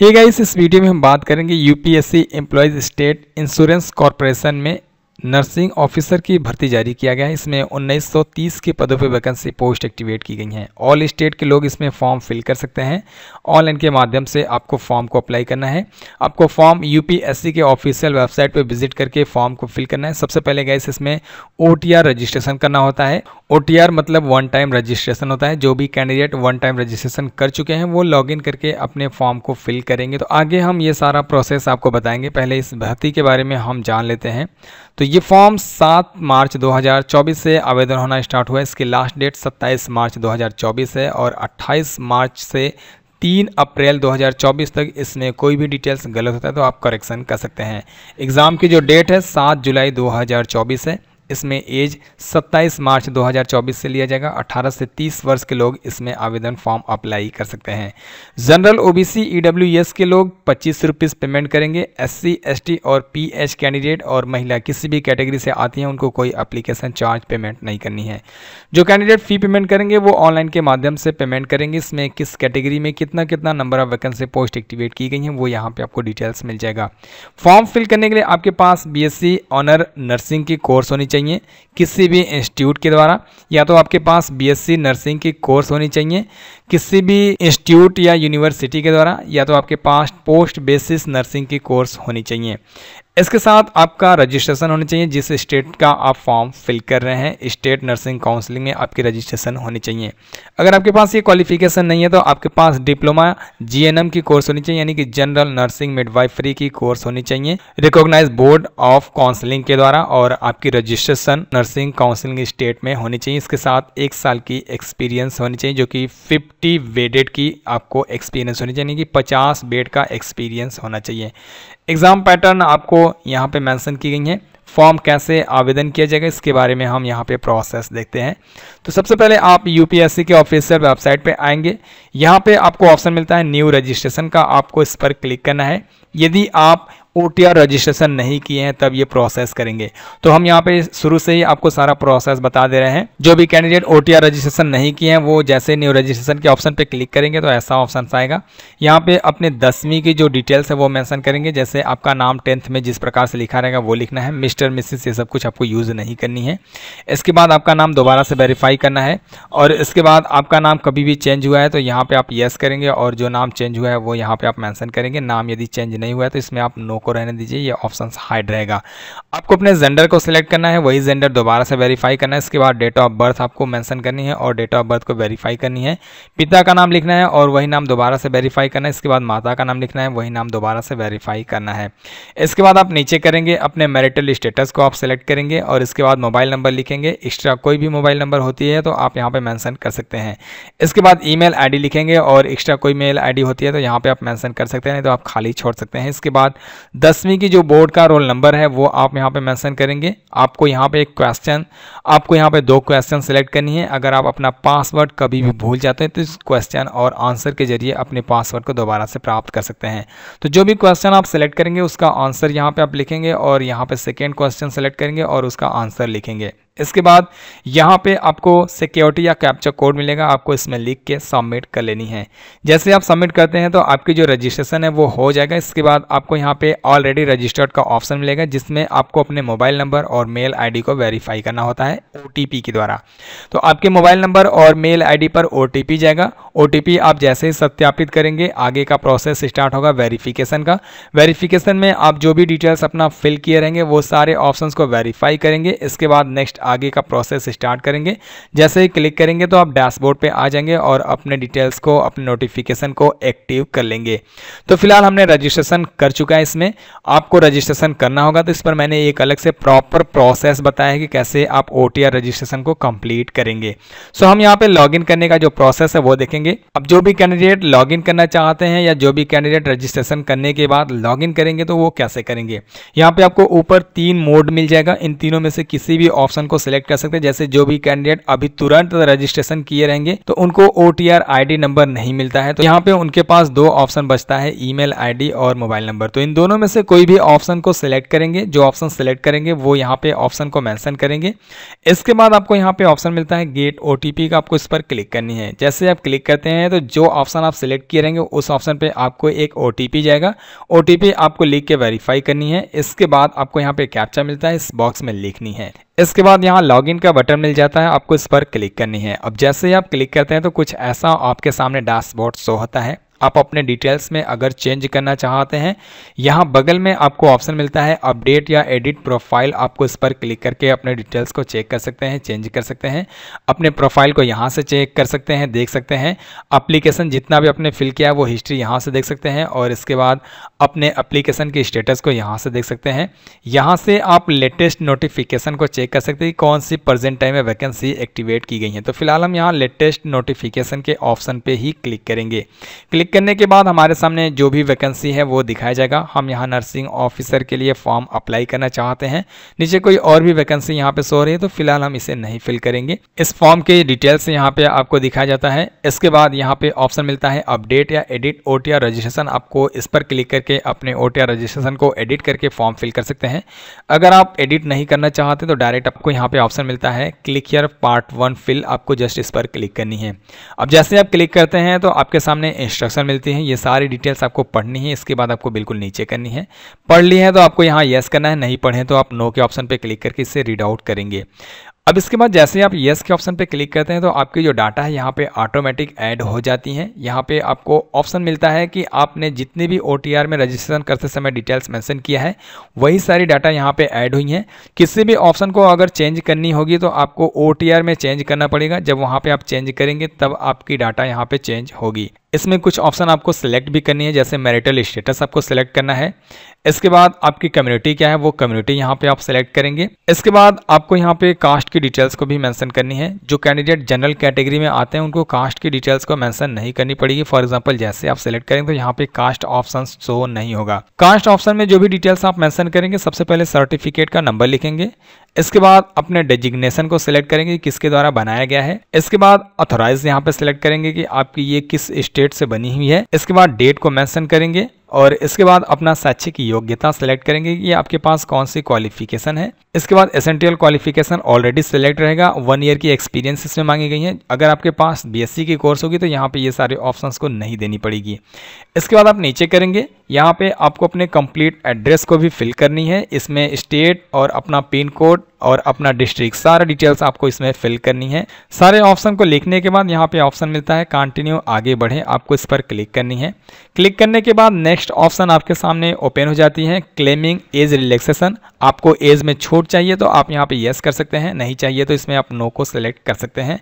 हे hey guys इस video में हम बात करेंगे UPSC employees state insurance corporation में नर्सिंग ऑफिसर की भर्ती जारी किया गया है इसमें 1930 के पदों पर वैकेंसी पोस्ट एक्टिवेट की गई हैं ऑल स्टेट के लोग इसमें फॉर्म फिल कर सकते हैं ऑनलाइन के माध्यम से आपको फॉर्म को अप्लाई करना है आपको फॉर्म यूपीएससी के ऑफिशियल वेबसाइट पर विजिट करके फॉर्म को फिल करना है सबसे पहले गैस इसमें ओ रजिस्ट्रेशन करना होता है ओ मतलब वन टाइम रजिस्ट्रेशन होता है जो भी कैंडिडेट वन टाइम रजिस्ट्रेशन कर चुके हैं वो इन करके अपने फॉर्म को फिल करेंगे तो आगे हम ये सारा प्रोसेस आपको बताएंगे पहले इस भर्ती के बारे में हम जान लेते हैं तो ये फॉर्म 7 मार्च 2024 से आवेदन होना स्टार्ट हुआ है इसकी लास्ट डेट 27 मार्च 2024 है और 28 मार्च से 3 अप्रैल 2024 तक इसमें कोई भी डिटेल्स गलत होता है तो आप करेक्शन कर सकते हैं एग्ज़ाम की जो डेट है 7 जुलाई 2024 है इसमें एज 27 मार्च 2024 से लिया जाएगा 18 से 30 वर्ष के लोग इसमें आवेदन फॉर्म अप्लाई कर सकते हैं जनरल ओबीसी ईडब्ल्यूएस के लोग पच्चीस रुपीज़ पेमेंट करेंगे एससी एसटी और पीएच कैंडिडेट और महिला किसी भी कैटेगरी से आती हैं उनको कोई अप्लीकेशन चार्ज पेमेंट नहीं करनी है जो कैंडिडेट फी पेमेंट करेंगे वो ऑनलाइन के माध्यम से पेमेंट करेंगे इसमें किस कैटेगरी में कितना कितना number of vacancy post activate की गई है वो यहाँ पे आपको डिटेल्स मिल जाएगा फॉर्म फिल करने के लिए आपके पास सी e, ऑनर नर्सिंग की कोर्स होनी चाहिए चाहिए किसी भी इंस्टीट्यूट के द्वारा या तो आपके पास बीएससी नर्सिंग की कोर्स होनी चाहिए किसी भी इंस्टीट्यूट या यूनिवर्सिटी के द्वारा या तो आपके पास पोस्ट बेसिस नर्सिंग की कोर्स होनी चाहिए इसके साथ आपका रजिस्ट्रेशन होना चाहिए जिस स्टेट का आप फॉर्म फिल कर रहे हैं स्टेट नर्सिंग काउंसलिंग में आपकी रजिस्ट्रेशन होनी चाहिए अगर आपके पास ये क्वालिफिकेशन नहीं है तो आपके पास डिप्लोमा जीएनएम की कोर्स होनी चाहिए यानी कि जनरल नर्सिंग मिडवाइफरी की कोर्स होनी चाहिए रिकॉग्नाइज बोर्ड ऑफ काउंसलिंग के द्वारा और आपकी रजिस्ट्रेशन नर्सिंग काउंसिलिंग स्टेट में होनी चाहिए इसके साथ एक साल की एक्सपीरियंस होनी चाहिए जो कि फिफ्टी वेडेड की आपको एक्सपीरियंस होनी चाहिए यानी कि पचास बेड का एक्सपीरियंस होना चाहिए एग्ज़ाम पैटर्न आपको यहाँ पे मेंशन की गई है फॉर्म कैसे आवेदन किया जाएगा इसके बारे में हम यहाँ पे प्रोसेस देखते हैं तो सबसे पहले आप यूपीएससी के ऑफिशियल वेबसाइट पे आएंगे यहाँ पे आपको ऑप्शन मिलता है न्यू रजिस्ट्रेशन का आपको इस पर क्लिक करना है यदि आप ओ रजिस्ट्रेशन नहीं किए हैं तब ये प्रोसेस करेंगे तो हम यहाँ पे शुरू से ही आपको सारा प्रोसेस बता दे रहे हैं जो भी कैंडिडेट ओ रजिस्ट्रेशन नहीं किए हैं वो जैसे न्यू रजिस्ट्रेशन के ऑप्शन पे क्लिक करेंगे तो ऐसा ऑप्शन आएगा यहाँ पे अपने दसवीं की जो डिटेल्स है वो मैंसन करेंगे जैसे आपका नाम टेंथ में जिस प्रकार से लिखा रहेगा वो लिखना है मिस्टर मिसिस ये सब कुछ आपको यूज़ नहीं करनी है इसके बाद आपका नाम दोबारा से वेरीफाई करना है और इसके बाद आपका नाम कभी भी चेंज हुआ है तो यहाँ पर आप येस करेंगे और जो नाम चेंज हुआ है वो यहाँ पर आप मैंसन करेंगे नाम यदि चेंज नहीं हुआ है तो इसमें आप नो आपको रहने दीजिए ये ऑप्शन हाइड रहेगा आपको अपने जेंडर को सिलेक्ट करना है वही जेंडर दोबारा से वेरीफाई करना है इसके बाद डेट ऑफ बर्थ आपको मैंसन करनी है और डेट ऑफ बर्थ को वेरीफाई करनी है पिता का नाम लिखना है और वही नाम दोबारा से वेरीफाई करना है इसके बाद माता का नाम लिखना है वही नाम दोबारा से वेरीफाई करना है इसके बाद आप नीचे करेंगे अपने मैरिटल स्टेटस को आप सेलेक्ट करेंगे और इसके बाद मोबाइल नंबर लिखेंगे एक्स्ट्रा कोई भी मोबाइल नंबर होती है तो आप यहाँ पे मेंशन कर सकते हैं इसके बाद ईमेल आईडी लिखेंगे और एक्स्ट्रा कोई मेल आईडी होती है तो यहाँ पे आप मेंशन कर सकते हैं तो आप खाली छोड़ सकते हैं इसके बाद दसवीं की जो बोर्ड का रोल नंबर है वो आप यहाँ पे मेंशन करेंगे आपको यहाँ पे एक क्वेश्चन आपको यहाँ पे दो क्वेश्चन सेलेक्ट करनी है अगर आप अपना पासवर्ड कभी भी भूल जाते हैं तो इस क्वेश्चन और आंसर के जरिए अपने पासवर्ड को दोबारा से प्राप्त कर सकते हैं तो जो भी क्वेश्चन आप सेलेक्ट करेंगे उसका आंसर यहाँ पर आप लिखेंगे और यहाँ पर सेकेंड क्वेश्चन सेलेक्ट करेंगे और उसका आंसर लिखेंगे इसके बाद यहाँ पे आपको सिक्योरिटी या कैप्चर कोड मिलेगा आपको इसमें लिख के सबमिट कर लेनी है जैसे आप सबमिट करते हैं तो आपकी जो रजिस्ट्रेशन है वो हो जाएगा इसके बाद आपको यहाँ पे ऑलरेडी रजिस्टर्ड का ऑप्शन मिलेगा जिसमें आपको अपने मोबाइल नंबर और मेल आईडी को वेरीफाई करना होता है ओ के द्वारा तो आपके मोबाइल नंबर और मेल आई पर ओ जाएगा ओ आप जैसे ही सत्यापित करेंगे आगे का प्रोसेस स्टार्ट होगा वेरीफिकेशन का वेरीफिकेशन में आप जो भी डिटेल्स अपना फिल किए रहेंगे वो सारे ऑप्शन को वेरीफाई करेंगे इसके बाद नेक्स्ट आगे का प्रोसेस स्टार्ट करेंगे जैसे ही क्लिक करेंगे तो आप डैशबोर्ड पे आ जाएंगे और अपने डिटेल्स को अपने नोटिफिकेशन को एक्टिव कर लेंगे तो फिलहाल हमने रजिस्ट्रेशन कर चुका है इसमें आपको रजिस्ट्रेशन करना होगा तो इस पर मैंने एक अलग से प्रॉपर प्रोसेस बताया है कि कैसे आप ओ रजिस्ट्रेशन को कंप्लीट करेंगे सो हम यहाँ पे लॉग करने का जो प्रोसेस है वो देखेंगे अब जो भी कैंडिडेट लॉग करना चाहते हैं या जो भी कैंडिडेट रजिस्ट्रेशन करने के बाद लॉग करेंगे तो वो कैसे करेंगे यहाँ पे आपको ऊपर तीन मोड मिल जाएगा इन तीनों में से किसी भी ऑप्शन को सिलेक्ट कर सकते हैं जैसे जो भी कैंडिडेट अभी तुरंत रजिस्ट्रेशन किए रहेंगे तो उनको ओ टी नंबर नहीं मिलता है तो यहाँ पे उनके पास दो ऑप्शन बचता है ई मेल और मोबाइल नंबर तो इन दोनों में से कोई भी ऑप्शन को सिलेक्ट करेंगे जो ऑप्शन सिलेक्ट करेंगे वो यहाँ पे ऑप्शन को मैंसन करेंगे इसके बाद आपको यहाँ पे ऑप्शन मिलता है गेट ओ का आपको इस पर क्लिक करनी है जैसे आप क्लिक करते हैं तो जो ऑप्शन आप सिलेक्ट किए रहेंगे उस ऑप्शन पे आपको एक ओ जाएगा ओ आपको लिख के वेरीफाई करनी है इसके बाद आपको यहाँ पे कैप्चा मिलता है इस बॉक्स में लिखनी है इसके बाद यहाँ लॉगिन का बटन मिल जाता है आपको इस पर क्लिक करनी है अब जैसे ही आप क्लिक करते हैं तो कुछ ऐसा आपके सामने डैशबोर्ड शो होता है आप अपने डिटेल्स में अगर चेंज करना चाहते हैं यहाँ बगल में आपको ऑप्शन मिलता है अपडेट या एडिट प्रोफाइल आपको इस पर क्लिक करके अपने डिटेल्स को चेक कर सकते हैं चेंज कर सकते हैं अपने प्रोफाइल को यहाँ से चेक कर सकते हैं देख सकते हैं अप्लीकेशन जितना भी आपने फिल किया है वो हिस्ट्री यहाँ से देख सकते हैं और इसके बाद अपने अप्लीकेशन के स्टेटस को यहाँ से देख सकते हैं यहाँ से आप लेटेस्ट नोटिफिकेशन को चेक कर सकते हैं कौन सी प्रेजेंट टाइम में वैकेंसी एक्टिवेट की गई है तो फिलहाल हम यहाँ लेटेस्ट नोटिफिकेशन के ऑप्शन पर ही क्लिक करेंगे क्लिक क्लिक करने के बाद हमारे सामने जो भी वैकेंसी है वो दिखाया जाएगा हम यहाँ नर्सिंग ऑफिसर के लिए फॉर्म अप्लाई करना चाहते हैं नीचे कोई और भी वैकेंसी यहाँ पे सो रही है तो फिलहाल हम इसे नहीं फिल करेंगे इस फॉर्म के डिटेल्स यहाँ पे आपको दिखाया जाता है इसके बाद यहाँ पे ऑप्शन मिलता है अपडेट या एडिट ओ रजिस्ट्रेशन आपको इस पर क्लिक करके अपने ओ रजिस्ट्रेशन को एडिट करके फॉर्म फिल कर सकते हैं अगर आप एडिट नहीं करना चाहते तो डायरेक्ट आपको यहाँ पे ऑप्शन मिलता है click here part one fill आपको जस्ट इस पर क्लिक करनी है अब जैसे आप क्लिक करते हैं तो आपके सामने इंस्ट्रक्शन क्वेश्चन मिलते हैं ये सारी डिटेल्स आपको पढ़नी है इसके बाद आपको बिल्कुल नीचे करनी है पढ़ ली है तो आपको यहाँ येस करना है नहीं पढ़े तो आप नो के ऑप्शन पर क्लिक करके इसे रीड आउट करेंगे अब इसके बाद जैसे आप येस के ऑप्शन पे क्लिक करते हैं तो आपकी जो डाटा है यहाँ पे ऑटोमेटिक ऐड हो जाती हैं यहाँ पे आपको ऑप्शन मिलता है कि आपने जितनी भी ओ में रजिस्ट्रेशन करते समय डिटेल्स मेंशन किया है वही सारी डाटा यहाँ पे ऐड हुई हैं किसी भी ऑप्शन को अगर चेंज करनी होगी तो आपको ओ में चेंज करना पड़ेगा जब वहाँ पर आप चेंज करेंगे तब आपकी डाटा यहाँ पर चेंज होगी इसमें कुछ ऑप्शन आपको सिलेक्ट भी करनी है जैसे मैरिटल स्टेटस आपको सिलेक्ट करना है इसके बाद आपकी कम्युनिटी क्या है वो कम्युनिटी यहाँ पे आप सिलेक्ट करेंगे इसके बाद आपको यहाँ पे कास्ट की डिटेल्स को भी मेंशन करनी है जो कैंडिडेट जनरल कैटेगरी में आते हैं उनको कास्ट की डिटेल्स को मेंशन नहीं करनी पड़ेगी फॉर एग्जांपल जैसे आप सेलेक्ट करेंगे तो यहाँ पे कास्ट ऑप्शन शो नहीं होगा कास्ट ऑप्शन में जो भी डिटेल्स आप मेंशन करेंगे सबसे पहले सर्टिफिकेट का नंबर लिखेंगे इसके बाद अपने डेजिग्नेशन को सिलेक्ट करेंगे किसके द्वारा बनाया गया है इसके बाद अथोराइज यहाँ पे सिलेक्ट करेंगे कि आपकी ये किस स्टेट से बनी हुई है इसके बाद डेट को मैंसन करेंगे और इसके बाद अपना शैक्षिक योग्यता सेलेक्ट करेंगे कि आपके पास कौन सी क्वालिफिकेशन है इसके बाद एसेंट्रियल क्वालिफिकेशन ऑलरेडी सेलेक्ट रहेगा वन ईयर की एक्सपीरियंस इसमें मांगी गई है अगर आपके पास बीएससी की कोर्स होगी तो यहाँ पे ये सारे ऑप्शंस को नहीं देनी पड़ेगी इसके बाद आप नीचे करेंगे यहाँ पे आपको अपने कंप्लीट एड्रेस को भी फिल करनी है इसमें स्टेट और अपना पिन कोड और अपना डिस्ट्रिक्ट सारा डिटेल्स आपको इसमें फिल करनी है सारे ऑप्शन को लिखने के बाद यहाँ पे ऑप्शन मिलता है कंटिन्यू आगे बढ़े आपको इस पर क्लिक करनी है क्लिक करने के बाद नेक्स्ट ऑप्शन आपके सामने ओपन हो जाती है क्लेमिंग एज रिलैक्सेशन आपको एज में छूट चाहिए तो आप यहाँ पे येस कर सकते हैं नहीं चाहिए तो इसमें आप नो को सिलेक्ट कर सकते हैं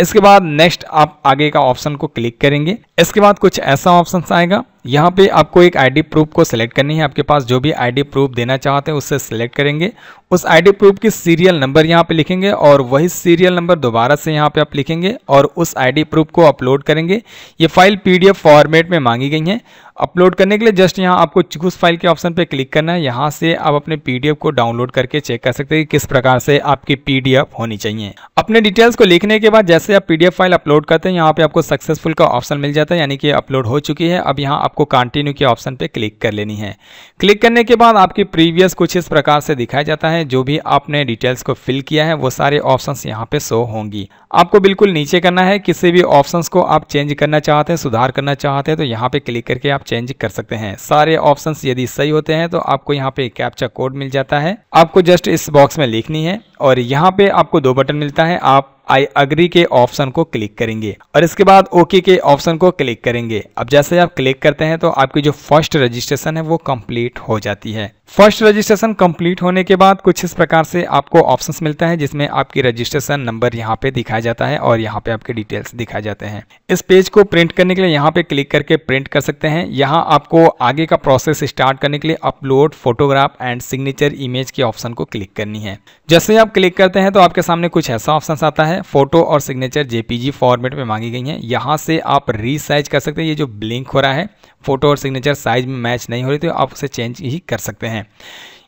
इसके बाद नेक्स्ट आप आगे का ऑप्शन को क्लिक करेंगे इसके बाद कुछ ऐसा ऑप्शन आएगा यहाँ पे आपको एक आईडी प्रूफ को सिलेक्ट करनी है आपके पास जो भी आईडी प्रूफ देना चाहते हैं उससे सिलेक्ट करेंगे उस आईडी प्रूफ की सीरियल नंबर यहाँ पे लिखेंगे और वही सीरियल नंबर दोबारा से यहाँ पे आप लिखेंगे और उस आईडी प्रूफ को अपलोड करेंगे ये फाइल पीडीएफ फॉर्मेट में मांगी गई है अपलोड करने के लिए जस्ट यहाँ आपको उस फाइल के ऑप्शन पर क्लिक करना है यहाँ से आप अपने पीडीएफ को डाउनलोड करके चेक कर सकते हैं कि किस प्रकार से आपकी पीडीएफ होनी चाहिए अपने डिटेल्स को लिखने के बाद जैसे आप पीडीएफ फाइल अपलोड करते हैं यहाँ पे आपको सक्सेसफुल का ऑप्शन मिल जाता है यानी कि अपलोड हो चुकी है अब यहाँ आपको कंटिन्यू के ऑप्शन पर क्लिक कर लेनी है क्लिक करने के बाद आपकी प्रीवियस कुछ इस प्रकार से दिखाया जाता है जो भी आपने डिटेल्स को फिल किया है वो सारे ऑप्शन यहाँ पे शो होंगी आपको बिल्कुल नीचे करना है किसी भी ऑप्शन को आप चेंज करना चाहते हैं सुधार करना चाहते हैं तो यहाँ पे क्लिक करके आप आप चेंज कर सकते हैं सारे ऑप्शन यदि सही होते हैं तो आपको यहाँ पे कैप्चा कोड मिल जाता है आपको जस्ट इस बॉक्स में लिखनी है और यहाँ पे आपको दो बटन मिलता है आप आई अग्री के ऑप्शन को क्लिक करेंगे और इसके बाद ओके के ऑप्शन को क्लिक करेंगे अब जैसे आप क्लिक करते हैं तो आपकी जो फर्स्ट रजिस्ट्रेशन है वो कंप्लीट हो जाती है फर्स्ट रजिस्ट्रेशन कंप्लीट होने के बाद कुछ इस प्रकार से आपको ऑप्शंस मिलता है जिसमें आपकी रजिस्ट्रेशन नंबर यहाँ पे दिखाया जाता है और यहाँ पे आपके डिटेल्स दिखाए जाते हैं इस पेज को प्रिंट करने के लिए यहाँ पे क्लिक करके प्रिंट कर सकते हैं यहाँ आपको आगे का प्रोसेस स्टार्ट करने के लिए upload photograph and signature image के ऑप्शन को क्लिक करनी है जैसे आप क्लिक करते हैं तो आपके सामने कुछ ऐसा ऑप्शन आता है फोटो और सिग्नेचर जेपीजी फॉर्मेट में मांगी गई हैं यहाँ से आप रीसाइज कर सकते हैं ये जो ब्लिंक हो रहा है फोटो और सिग्नेचर साइज में मैच नहीं हो रही तो आप उसे चेंज ही कर सकते हैं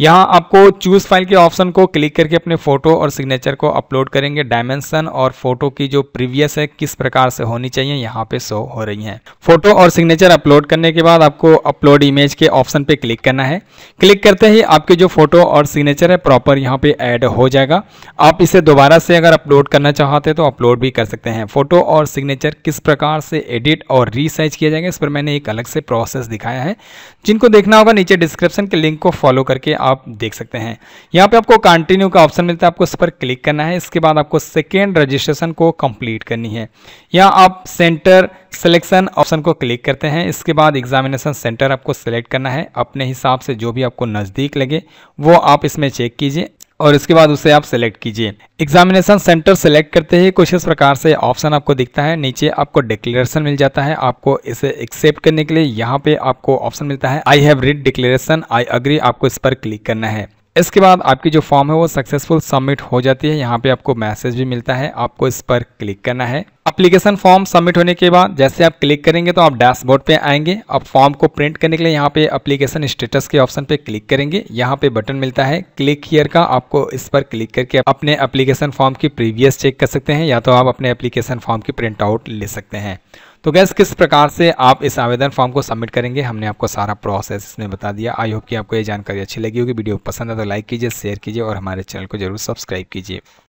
यहाँ आपको चूज फाइल के ऑप्शन को क्लिक करके अपने फोटो और सिग्नेचर को अपलोड करेंगे डायमेंशन और फोटो की जो प्रीवियस है किस प्रकार से होनी चाहिए यहाँ पे शो हो रही है फोटो और सिग्नेचर अपलोड करने के बाद आपको अपलोड इमेज के ऑप्शन पे क्लिक करना है क्लिक करते ही आपके जो फोटो और सिग्नेचर है प्रॉपर यहाँ पे एड हो जाएगा आप इसे दोबारा से अगर अपलोड करना चाहते तो अपलोड भी कर सकते हैं फोटो और सिग्नेचर किस प्रकार से एडिट और रिसाइज किया जाएगा इस पर मैंने एक अलग से प्रोसेस दिखाया है जिनको देखना होगा नीचे डिस्क्रिप्शन के लिंक को फॉलो करके आप आप देख सकते हैं यहाँ पे आपको कंटिन्यू का ऑप्शन मिलता है आपको इस पर क्लिक करना है इसके बाद आपको सेकेंड रजिस्ट्रेशन को कंप्लीट करनी है या आप सेंटर सिलेक्शन ऑप्शन को क्लिक करते हैं इसके बाद एग्जामिनेशन सेंटर आपको सेलेक्ट करना है अपने हिसाब से जो भी आपको नज़दीक लगे वो आप इसमें चेक कीजिए और इसके बाद उसे आप सेलेक्ट कीजिए एग्जामिनेशन सेंटर सेलेक्ट करते ही कुछ इस प्रकार से ऑप्शन आपको दिखता है नीचे आपको डिक्लेरेशन मिल जाता है आपको इसे एक्सेप्ट करने के लिए यहाँ पे आपको ऑप्शन मिलता है I have read declaration I agree आपको इस पर क्लिक करना है इसके बाद आपकी जो फॉर्म है वो सक्सेसफुल सबमिट हो जाती है यहाँ पे आपको मैसेज भी मिलता है आपको इस पर क्लिक करना है अप्लीकेशन फॉर्म सबमिट होने के बाद जैसे आप क्लिक करेंगे तो आप डैशबोर्ड पे आएंगे अब फॉर्म को प्रिंट करने के लिए यहाँ पे अप्लीकेशन स्टेटस के ऑप्शन पे क्लिक करेंगे यहाँ पे बटन मिलता है क्लिक हियर का आपको इस पर क्लिक करके अपने अप्लीकेशन फॉर्म की प्रीवियस चेक कर सकते हैं या तो आप अपने अप्लीकेशन फॉर्म की प्रिंट आउट ले सकते हैं तो गैस किस प्रकार से आप इस आवेदन फॉर्म को सबमिट करेंगे हमने आपको सारा प्रोसेस इसमें बता दिया आई होप कि आपको ये जानकारी अच्छी लगी होगी वीडियो पसंद है तो लाइक कीजिए शेयर कीजिए और हमारे चैनल को जरूर सब्सक्राइब कीजिए